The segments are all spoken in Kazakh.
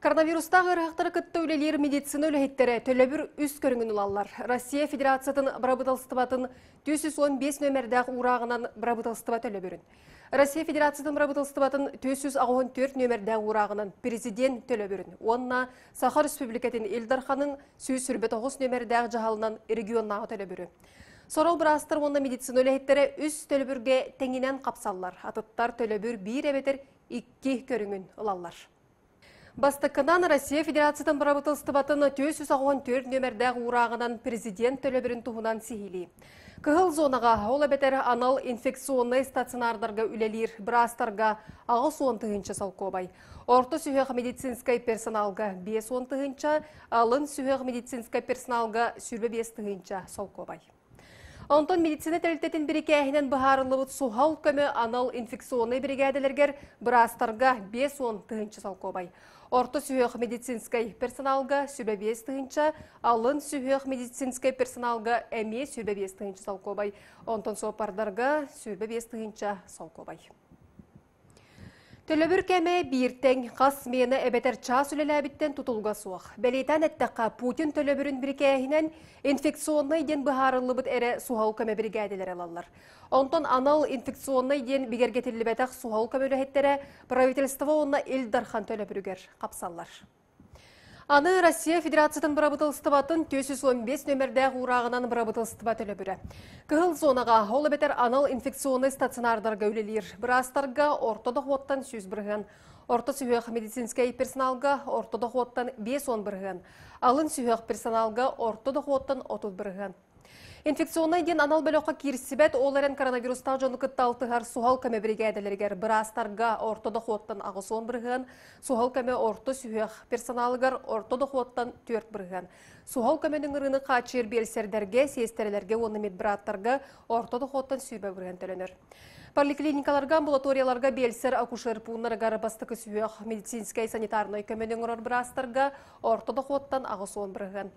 Коронавирустағы күтті өлелер медицина өліхеттері төлөбір үст көріңін ұлалар. Россия Федерациятын брабытылыстыбатын 415 ұрағынан урағынан брабытылыстыба бүрін. Россия Федерациятын брабытылыстыбатын 414 нөмердәғ ұрағынан президент бүрін. Онына Сахар Республикатын Элдарханын сөз сүрбет 9 нөмердәғ жағалынан регионнаға төлөбірі. Сорол бірастыр онна медицина өліхеттері үс төлөбірге тәңінен қапсаллар. Атыттар бүр 1 әбетер 2 көріңін ұлалар. Бастықынан Россия Федерациядан бұрабытылысты батыны төс үсағуан төр нөмірдәғ урағынан президент төлөбірін туғынан сейілі. Күхіл зонаға ол әбетәрі анал инфекционный стационардарға үлелер, брастарға ағыл суын салқобай. Орты сүйеғ медицинскай персоналға 5 он алын сүйеғ медицинскай персоналға сүрбе 5 тұғынша салқобай. Онтон медицина тәлтетін біреке әхінен бұхарылығыт сұхал көмі анал инфекционный бригадалергер брастарға 5 он салқобай. Орты сүйек медицинскай персоналға сүбәбестігінші, алын сүйек медицинскай персоналға әме сүбәбестігінші салқобай. Онтан сопардарға сүбәбестігінші салқобай. Төлөбүр кәме тең қас мені әбетер час сүлеләбіттен тұтылға суақ. Бәлейтән әттәқа Путин төлөбүрін біркәйінен инфекционный ден бұхарылы бұд әрі суғау кәме біргәділер алалар. Онтон анал инфекционный ден бігергетілі бәтәқ суғау кәме үләхеттері правительство онына елдархан төлөбүрігер қапсаллар. Аны Россия бұрабытылысты батын 315 нөмірді ғурағынан бат өлі бүрі. Күхіл зонаға ол бетер анал инфекционы стационардарға өлелер. Бірастарға ортодық оттан сөз бірген. Орта сүйек медицинскай персоналға ортодық оттан 5-10 бірген. Алын сүйек персоналға ортодық оттан 30 бірген. Инфекционный ден анал бәліққа керсібәт оларын коронавируста жонықытта алтығар суғал кәме бригадалергер бірастарға ортода ағыс ағысон бірген, суғал көмі орты сүйек персоналығар ортода қоттан төрт бірген. Сухал кәменің ұрыны қачыр белсердерге, сестерлерге оны медбраттарга ортода қоттан сүйбе бірген төленір. Поликлиникаларға, амбулаторияларға белсер акушер пуннар гарабастық сүйеқ медицинскай санитарной көменің брастырға брастарга ағыс он бірген.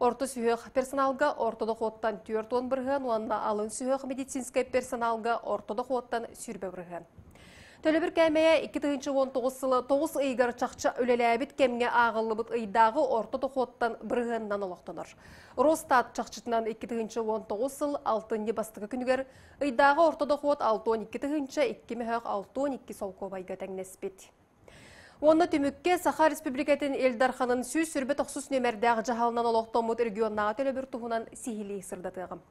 Орты сүйек персоналға ортоды 4 он бірген, уанна алын сүйек медицинскай персоналға ортоды оттан сүйірбе Төлөбір кәмәе 2019 сылы 9 ыйгар чақча өлеләбіт кемге ағылыбыт ыйдағы орты тұқоттан бірігіннан олықтыныр. Ростат чақчытынан 2019 сыл 6-нде бастығы күнігер ұйдағы орты тұқот 6 12 2 2-6-12 соуқы байға тәңнесбет. Оны түмікке Саха Республикатын Элдарханын сүй сүрбет тұқсыс нөмердәғы жағалынан олықтымыт регионнаға төлөбір тұғынан сихилей сырдатығым.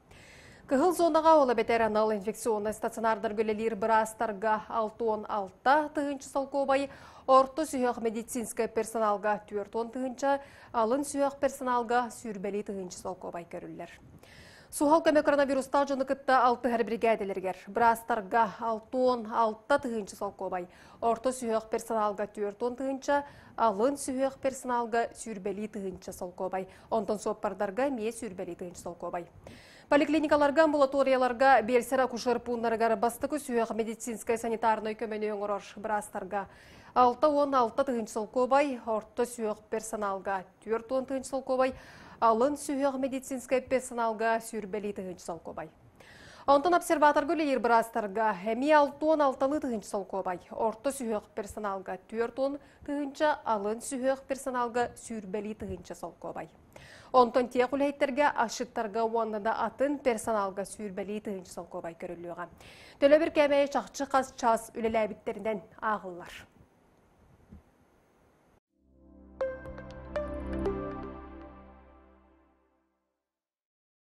Кығыл зонаға ол әбетер анал инфекционный стационардар гөлелер бірастарға 616-та 6 тұғыншы салкобай, орты сүйек медицинская персоналға 410 10 тұғынша, алын сүйек персоналға сүрбәлі тұғыншы салкобай көрілдер. Сухал көмі коронавируста жынықытта 6 әр бригадилергер, бірастарға 616-та 6 тұғыншы салкобай, орты сүйек персоналға 410 10 тұғынша, алын сүйек персоналға сүрбәлі тұғыншы салкобай, онтан соппардарға ме сүрбәлі тұғыншы салкобай. Поликлиникаларға, амбулаторияларға, белсер акушер пуннарыгар бастыкы сүйек медицинская санитарной көмөне оңорор бірастарға. 6 он алта тыгынч орты сүйек персоналға 4-10 тыгынч солкобай, алын сүйек медицинскай персоналға сүйірбелі тыгынч солкобай. Онтон обсерваторга лейер бірастарға әме алтон алталы түгінші сол көбай. Орты сүйек персоналға түр тон түгінші, алын сүйек персоналға сүйірбәлі түгінші сол көбай. Онтон тек үләйттерге ашыттарға уанында атын персоналға сүйірбәлі түгінші сол көбай көріліға. Төлі бір кәмей шақчы қас час үлеләбіттерінен ағылар.